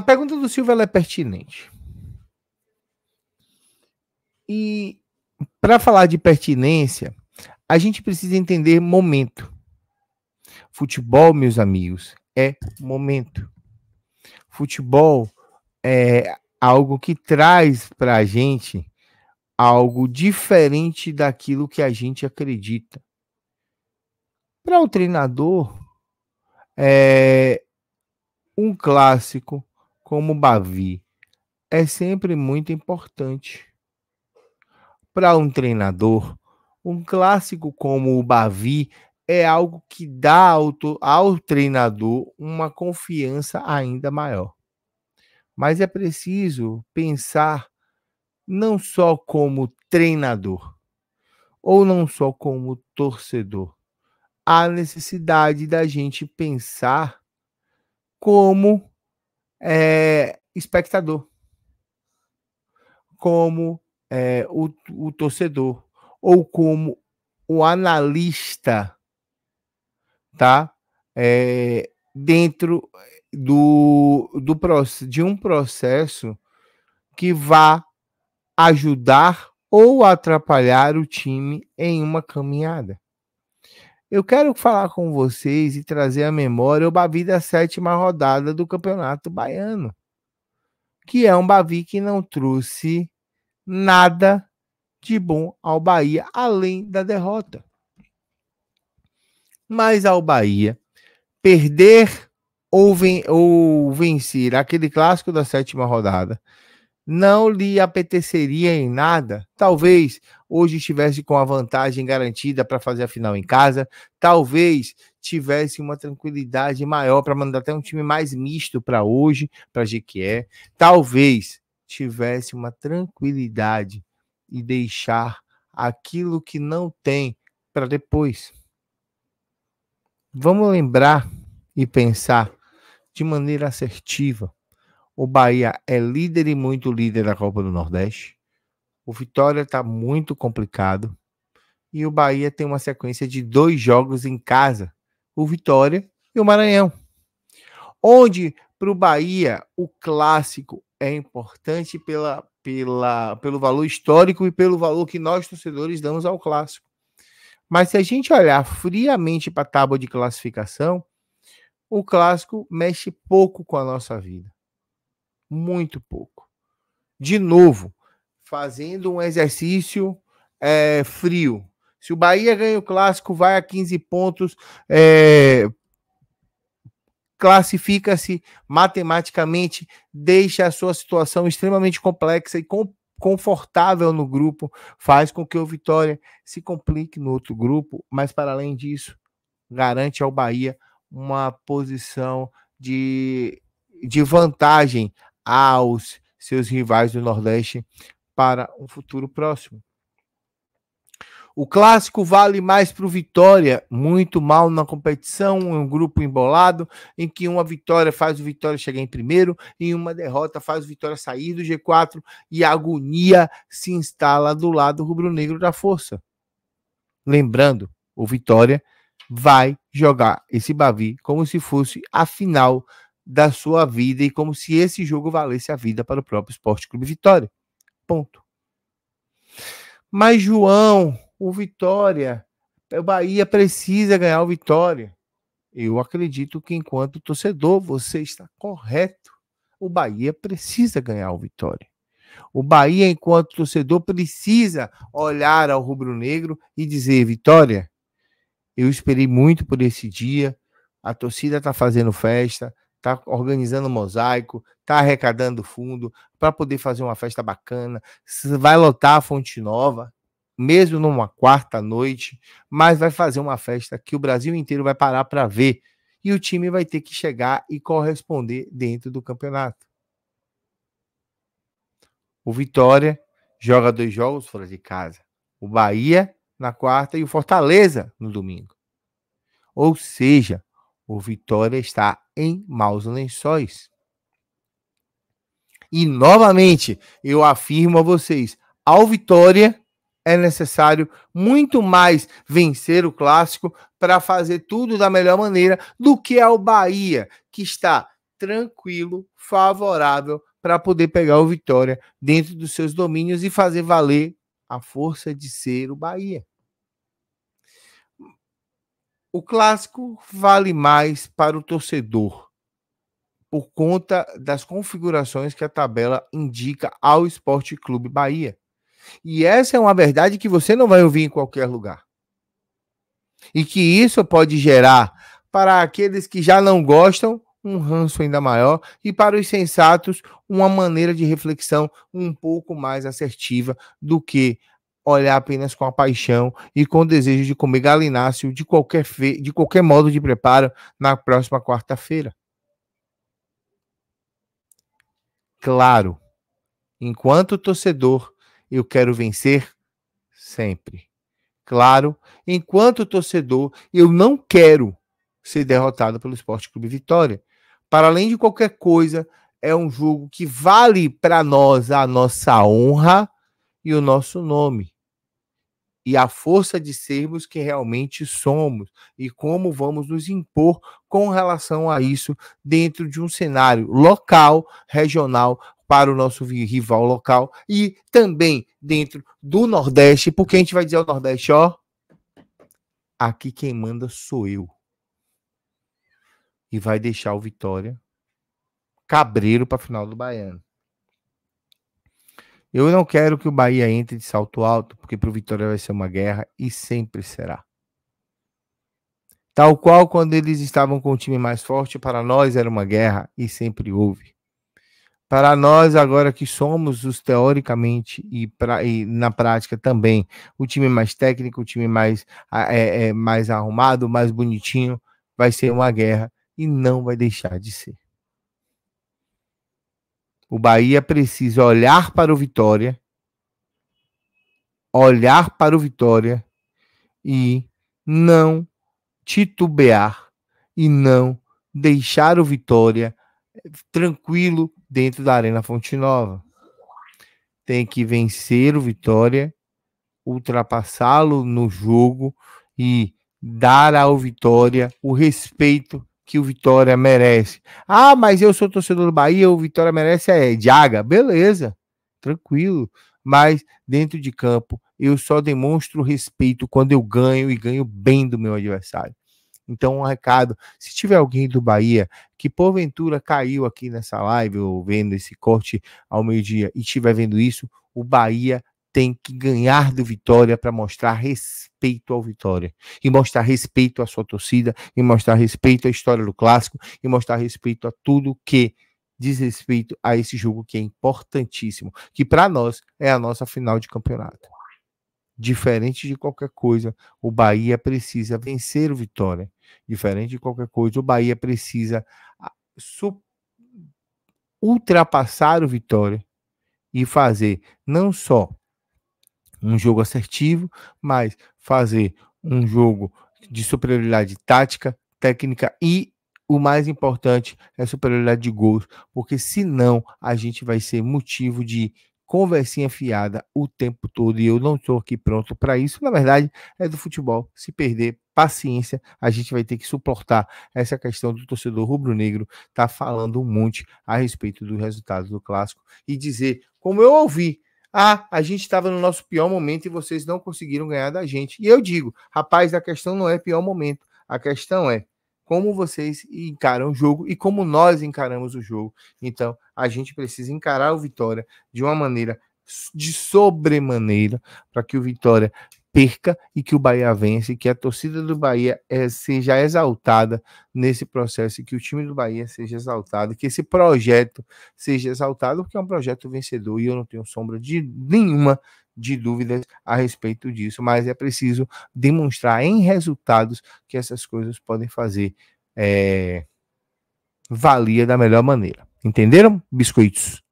a pergunta do Silva é pertinente. E para falar de pertinência, a gente precisa entender momento. Futebol, meus amigos, é momento. Futebol é algo que traz para a gente algo diferente daquilo que a gente acredita. Para o treinador, é, um clássico como Bavi é sempre muito importante. Para um treinador, um clássico como o Bavi é algo que dá ao, ao treinador uma confiança ainda maior. Mas é preciso pensar não só como treinador, ou não só como torcedor. Há necessidade da gente pensar como é, espectador, como é, o, o torcedor, ou como o analista, tá? É, dentro do, do de um processo que vá ajudar ou atrapalhar o time em uma caminhada. Eu quero falar com vocês e trazer à memória o Bavi da sétima rodada do Campeonato Baiano, que é um Bavi que não trouxe nada de bom ao Bahia, além da derrota. Mas ao Bahia perder ou, ven ou vencer aquele clássico da sétima rodada não lhe apeteceria em nada. Talvez hoje estivesse com a vantagem garantida para fazer a final em casa, talvez tivesse uma tranquilidade maior para mandar até um time mais misto para hoje, para GQE. talvez tivesse uma tranquilidade e deixar aquilo que não tem para depois. Vamos lembrar e pensar de maneira assertiva o Bahia é líder e muito líder da Copa do Nordeste. O Vitória está muito complicado. E o Bahia tem uma sequência de dois jogos em casa: o Vitória e o Maranhão. Onde, para o Bahia, o clássico é importante pela, pela, pelo valor histórico e pelo valor que nós, torcedores, damos ao clássico. Mas se a gente olhar friamente para a tábua de classificação, o clássico mexe pouco com a nossa vida muito pouco. De novo, fazendo um exercício é, frio. Se o Bahia ganha o clássico, vai a 15 pontos, é, classifica-se matematicamente, deixa a sua situação extremamente complexa e com, confortável no grupo, faz com que o Vitória se complique no outro grupo, mas para além disso, garante ao Bahia uma posição de, de vantagem aos seus rivais do Nordeste para um futuro próximo. O clássico vale mais para o Vitória, muito mal na competição, um grupo embolado, em que uma vitória faz o Vitória chegar em primeiro e uma derrota faz o Vitória sair do G4 e a agonia se instala do lado rubro-negro da força. Lembrando, o Vitória vai jogar esse Bavi como se fosse a final da sua vida e como se esse jogo valesse a vida para o próprio Esporte Clube Vitória. Ponto. Mas João, o Vitória, o Bahia precisa ganhar o Vitória. Eu acredito que enquanto torcedor você está correto. O Bahia precisa ganhar o Vitória. O Bahia, enquanto torcedor, precisa olhar ao rubro-negro e dizer: Vitória, eu esperei muito por esse dia, a torcida está fazendo festa, está organizando mosaico, está arrecadando fundo para poder fazer uma festa bacana, vai lotar a Fonte Nova, mesmo numa quarta noite, mas vai fazer uma festa que o Brasil inteiro vai parar para ver e o time vai ter que chegar e corresponder dentro do campeonato. O Vitória joga dois jogos fora de casa, o Bahia na quarta e o Fortaleza no domingo. Ou seja, o Vitória está em maus lençóis. E novamente, eu afirmo a vocês: ao Vitória é necessário muito mais vencer o clássico para fazer tudo da melhor maneira do que ao Bahia, que está tranquilo, favorável para poder pegar o Vitória dentro dos seus domínios e fazer valer a força de ser o Bahia o clássico vale mais para o torcedor por conta das configurações que a tabela indica ao Esporte Clube Bahia. E essa é uma verdade que você não vai ouvir em qualquer lugar. E que isso pode gerar para aqueles que já não gostam um ranço ainda maior e para os sensatos uma maneira de reflexão um pouco mais assertiva do que olhar apenas com a paixão e com o desejo de comer galináceo de qualquer, fe... de qualquer modo de preparo na próxima quarta-feira. Claro, enquanto torcedor, eu quero vencer sempre. Claro, enquanto torcedor, eu não quero ser derrotado pelo Esporte Clube Vitória. Para além de qualquer coisa, é um jogo que vale para nós a nossa honra e o nosso nome e a força de sermos que realmente somos e como vamos nos impor com relação a isso dentro de um cenário local, regional para o nosso rival local e também dentro do Nordeste, porque a gente vai dizer ao Nordeste, ó, aqui quem manda sou eu. E vai deixar o Vitória cabreiro para a final do Baiano. Eu não quero que o Bahia entre de salto alto, porque para o Vitória vai ser uma guerra e sempre será. Tal qual quando eles estavam com o time mais forte, para nós era uma guerra e sempre houve. Para nós, agora que somos os teoricamente e, pra, e na prática também o time mais técnico, o time mais, é, é, mais arrumado, mais bonitinho, vai ser uma guerra e não vai deixar de ser. O Bahia precisa olhar para o Vitória, olhar para o Vitória e não titubear e não deixar o Vitória tranquilo dentro da Arena Fonte Nova. Tem que vencer o Vitória, ultrapassá-lo no jogo e dar ao Vitória o respeito que o Vitória merece. Ah, mas eu sou torcedor do Bahia, o Vitória merece é Diaga. Beleza, tranquilo. Mas dentro de campo, eu só demonstro respeito quando eu ganho e ganho bem do meu adversário. Então, um recado: se tiver alguém do Bahia que porventura caiu aqui nessa live ou vendo esse corte ao meio-dia e estiver vendo isso, o Bahia tem que ganhar do Vitória para mostrar respeito ao Vitória e mostrar respeito à sua torcida e mostrar respeito à história do clássico e mostrar respeito a tudo que diz respeito a esse jogo que é importantíssimo, que para nós é a nossa final de campeonato. Diferente de qualquer coisa, o Bahia precisa vencer o Vitória. Diferente de qualquer coisa, o Bahia precisa ah, ultrapassar o Vitória e fazer não só um jogo assertivo, mas fazer um jogo de superioridade tática, técnica e o mais importante é superioridade de gols, porque senão a gente vai ser motivo de conversinha fiada o tempo todo e eu não estou aqui pronto para isso. Na verdade, é do futebol. Se perder, paciência, a gente vai ter que suportar essa questão do torcedor rubro-negro tá falando um monte a respeito dos resultados do clássico e dizer, como eu ouvi ah, a gente estava no nosso pior momento e vocês não conseguiram ganhar da gente. E eu digo, rapaz, a questão não é pior momento. A questão é como vocês encaram o jogo e como nós encaramos o jogo. Então, a gente precisa encarar o Vitória de uma maneira de sobremaneira para que o Vitória perca e que o Bahia vence, que a torcida do Bahia é, seja exaltada nesse processo, que o time do Bahia seja exaltado, que esse projeto seja exaltado, porque é um projeto vencedor e eu não tenho sombra de nenhuma de dúvidas a respeito disso, mas é preciso demonstrar em resultados que essas coisas podem fazer é, eh, valia da melhor maneira. Entenderam, biscoitos?